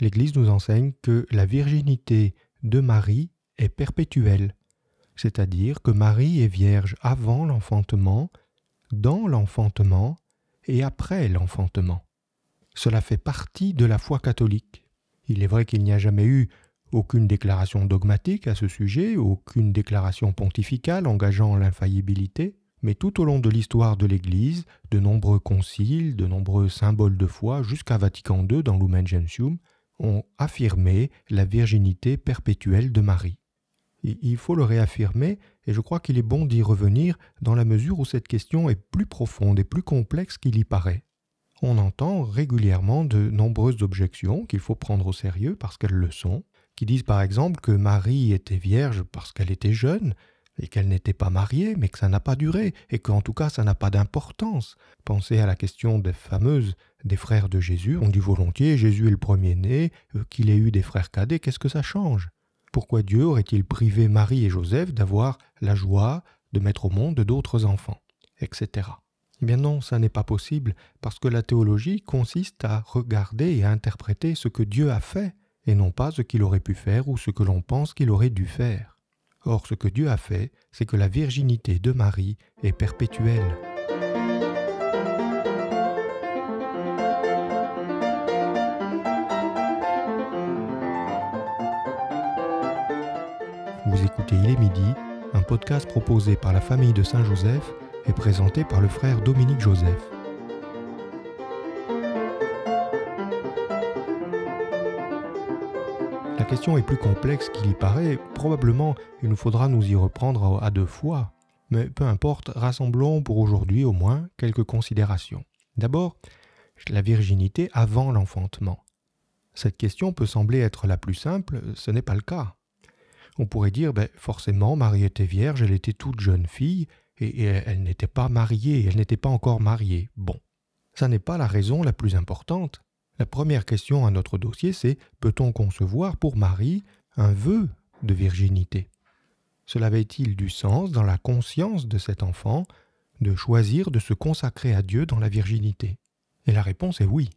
l'Église nous enseigne que la virginité de Marie est perpétuelle, c'est-à-dire que Marie est vierge avant l'enfantement, dans l'enfantement et après l'enfantement. Cela fait partie de la foi catholique. Il est vrai qu'il n'y a jamais eu aucune déclaration dogmatique à ce sujet, aucune déclaration pontificale engageant l'infaillibilité, mais tout au long de l'histoire de l'Église, de nombreux conciles, de nombreux symboles de foi, jusqu'à Vatican II dans Lumen Gentium, ont affirmé la virginité perpétuelle de Marie. Il faut le réaffirmer, et je crois qu'il est bon d'y revenir dans la mesure où cette question est plus profonde et plus complexe qu'il y paraît. On entend régulièrement de nombreuses objections qu'il faut prendre au sérieux parce qu'elles le sont, qui disent par exemple que Marie était vierge parce qu'elle était jeune, et qu'elle n'était pas mariée, mais que ça n'a pas duré, et qu'en tout cas ça n'a pas d'importance. Pensez à la question des fameuses des frères de Jésus, ont dit volontiers Jésus est le premier-né, euh, qu'il ait eu des frères cadets, qu'est-ce que ça change Pourquoi Dieu aurait-il privé Marie et Joseph d'avoir la joie de mettre au monde d'autres enfants, etc. Eh bien non, ça n'est pas possible, parce que la théologie consiste à regarder et à interpréter ce que Dieu a fait, et non pas ce qu'il aurait pu faire ou ce que l'on pense qu'il aurait dû faire. Or, ce que Dieu a fait, c'est que la virginité de Marie est perpétuelle. midi, un podcast proposé par la famille de Saint-Joseph et présenté par le frère Dominique Joseph. La question est plus complexe qu'il y paraît, probablement il nous faudra nous y reprendre à deux fois. Mais peu importe, rassemblons pour aujourd'hui au moins quelques considérations. D'abord, la virginité avant l'enfantement. Cette question peut sembler être la plus simple, ce n'est pas le cas. On pourrait dire, ben, forcément, Marie était vierge, elle était toute jeune fille, et, elle n'était pas mariée, elle n'était pas encore mariée. Bon, ça n'est pas la raison la plus importante. La première question à notre dossier, c'est peut-on concevoir pour Marie un vœu de virginité Cela avait-il du sens dans la conscience de cet enfant de choisir de se consacrer à Dieu dans la virginité Et la réponse est oui.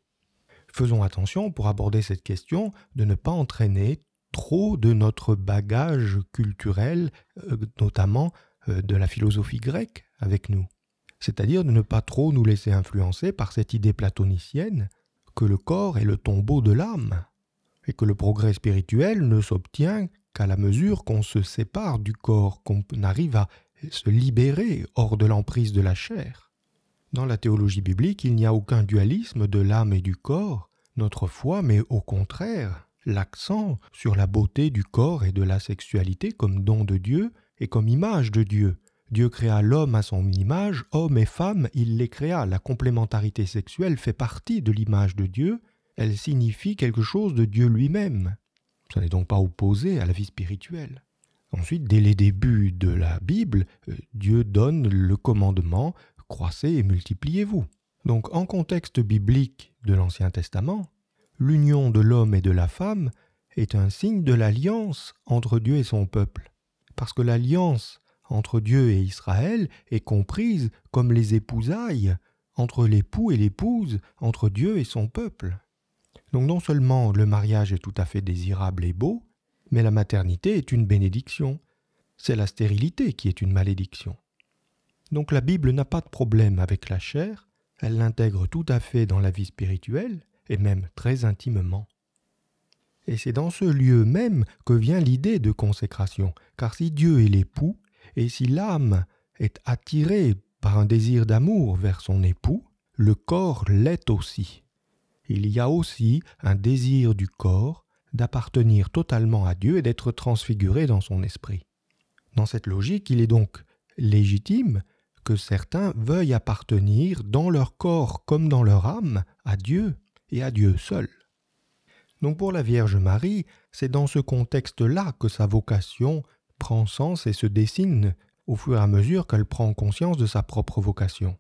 Faisons attention pour aborder cette question de ne pas entraîner trop de notre bagage culturel, euh, notamment euh, de la philosophie grecque, avec nous. C'est-à-dire de ne pas trop nous laisser influencer par cette idée platonicienne que le corps est le tombeau de l'âme, et que le progrès spirituel ne s'obtient qu'à la mesure qu'on se sépare du corps, qu'on arrive à se libérer hors de l'emprise de la chair. Dans la théologie biblique, il n'y a aucun dualisme de l'âme et du corps, notre foi, mais au contraire, l'accent sur la beauté du corps et de la sexualité comme don de Dieu et comme image de Dieu. Dieu créa l'homme à son image, homme et femme, il les créa. La complémentarité sexuelle fait partie de l'image de Dieu, elle signifie quelque chose de Dieu lui-même. Ça n'est donc pas opposé à la vie spirituelle. Ensuite, dès les débuts de la Bible, euh, Dieu donne le commandement croissez et multipliez-vous. Donc en contexte biblique de l'Ancien Testament, l'union de l'homme et de la femme est un signe de l'alliance entre Dieu et son peuple, parce que l'alliance entre Dieu et Israël est comprise comme les épousailles entre l'époux et l'épouse, entre Dieu et son peuple. Donc non seulement le mariage est tout à fait désirable et beau, mais la maternité est une bénédiction. C'est la stérilité qui est une malédiction. Donc la Bible n'a pas de problème avec la chair, elle l'intègre tout à fait dans la vie spirituelle, et même très intimement. Et c'est dans ce lieu même que vient l'idée de consécration, car si Dieu est l'époux, et si l'âme est attirée par un désir d'amour vers son époux, le corps l'est aussi. Il y a aussi un désir du corps d'appartenir totalement à Dieu et d'être transfiguré dans son esprit. Dans cette logique, il est donc légitime que certains veuillent appartenir dans leur corps comme dans leur âme à Dieu et à Dieu seul. Donc pour la Vierge Marie, c'est dans ce contexte-là que sa vocation prend sens et se dessine au fur et à mesure qu'elle prend conscience de sa propre vocation.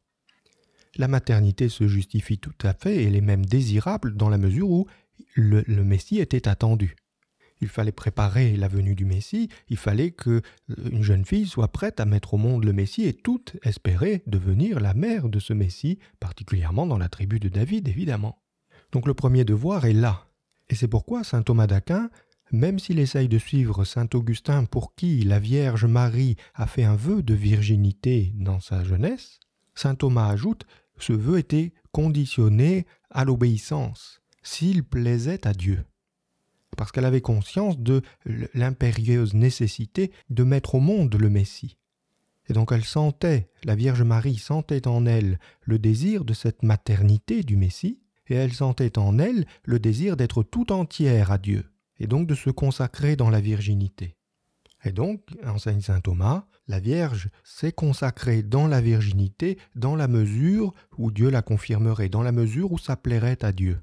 La maternité se justifie tout à fait, elle est même désirable dans la mesure où le, Messie était attendu. Il fallait préparer la venue du Messie, il fallait que euh, une jeune fille soit prête à mettre au monde le Messie et toute espérer devenir la mère de ce Messie, particulièrement dans la tribu de David évidemment. Donc le premier devoir est là. Et c'est pourquoi saint Thomas d'Aquin, même s'il essaye de suivre saint Augustin pour qui la Vierge Marie a fait un vœu de virginité dans sa jeunesse, saint Thomas ajoute ce vœu était conditionné à l'obéissance, s'il plaisait à Dieu. Parce qu'elle avait conscience de l'impérieuse nécessité de mettre au monde le Messie. Et donc elle sentait, la Vierge Marie sentait en elle le désir de cette maternité du Messie, et elle sentait en elle le désir d'être tout entière à Dieu, et donc de se consacrer dans la virginité. Et donc, enseigne saint Thomas, la Vierge s'est consacrée dans la virginité dans la mesure où Dieu la confirmerait, dans la mesure où ça plairait à Dieu.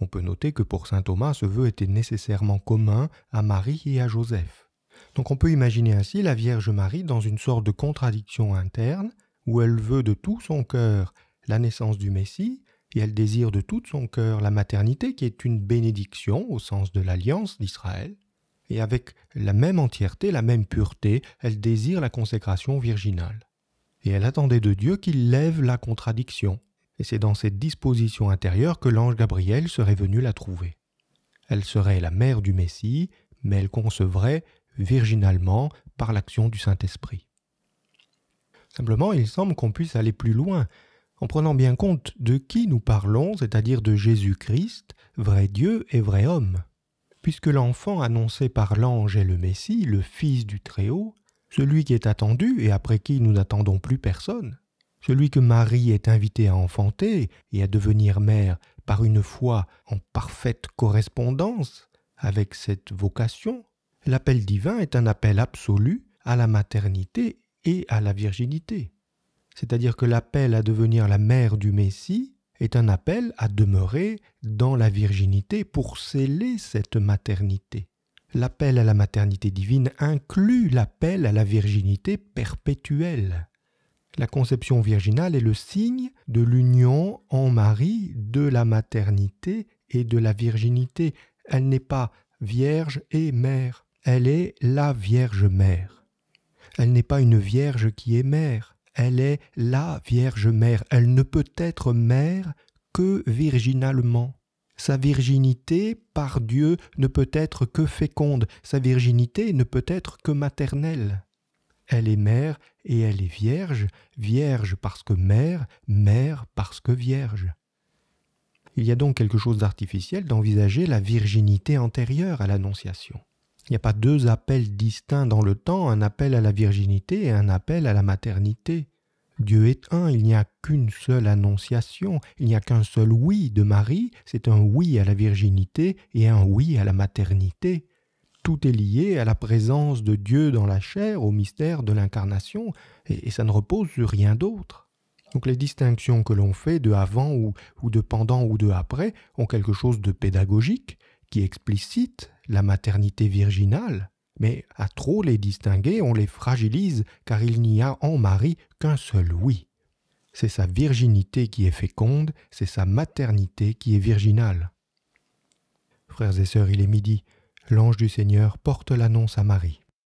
On peut noter que pour saint Thomas, ce vœu était nécessairement commun à Marie et à Joseph. Donc on peut imaginer ainsi la Vierge Marie dans une sorte de contradiction interne, où elle veut de tout son cœur la naissance du Messie, et elle désire de tout son cœur la maternité qui est une bénédiction au sens de l'alliance d'Israël, et avec la même entièreté, la même pureté, elle désire la consécration virginale. Et elle attendait de Dieu qu'il lève la contradiction, et c'est dans cette disposition intérieure que l'ange Gabriel serait venu la trouver. Elle serait la mère du Messie, mais elle concevrait virginalement par l'action du Saint-Esprit. Simplement, il semble qu'on puisse aller plus loin en prenant bien compte de qui nous parlons, c'est-à-dire de Jésus-Christ, vrai Dieu et vrai homme. Puisque l'enfant annoncé par l'ange est le Messie, le Fils du Très-Haut, celui qui est attendu et après qui nous n'attendons plus personne, celui que Marie est invitée à enfanter et à devenir mère par une foi en parfaite correspondance avec cette vocation, l'appel divin est un appel absolu à la maternité et à la virginité c'est-à-dire que l'appel à devenir la mère du Messie est un appel à demeurer dans la virginité pour sceller cette maternité. L'appel à la maternité divine inclut l'appel à la virginité perpétuelle. La conception virginale est le signe de l'union en Marie de la maternité et de la virginité. Elle n'est pas vierge et mère, elle est la Vierge Mère. Elle n'est pas une vierge qui est mère, elle est la Vierge Mère, elle ne peut être mère que virginalement. Sa virginité par Dieu ne peut être que féconde, sa virginité ne peut être que maternelle. Elle est mère et elle est vierge, vierge parce que mère, mère parce que vierge. Il y a donc quelque chose d'artificiel d'envisager la virginité antérieure à l'Annonciation. Il n'y a pas deux appels distincts dans le temps, un appel à la virginité et un appel à la maternité. Dieu est un, il n'y a qu'une seule annonciation, il n'y a qu'un seul oui de Marie, c'est un oui à la virginité et un oui à la maternité. Tout est lié à la présence de Dieu dans la chair, au mystère de l'incarnation, et, ça ne repose sur rien d'autre. Donc les distinctions que l'on fait de avant ou, ou de pendant ou de après ont quelque chose de pédagogique, qui explicite la maternité virginale, mais à trop les distinguer, on les fragilise car il n'y a en Marie qu'un seul oui. C'est sa virginité qui est féconde, c'est sa maternité qui est virginale. Frères et sœurs, il est midi. L'ange du Seigneur porte l'annonce à Marie.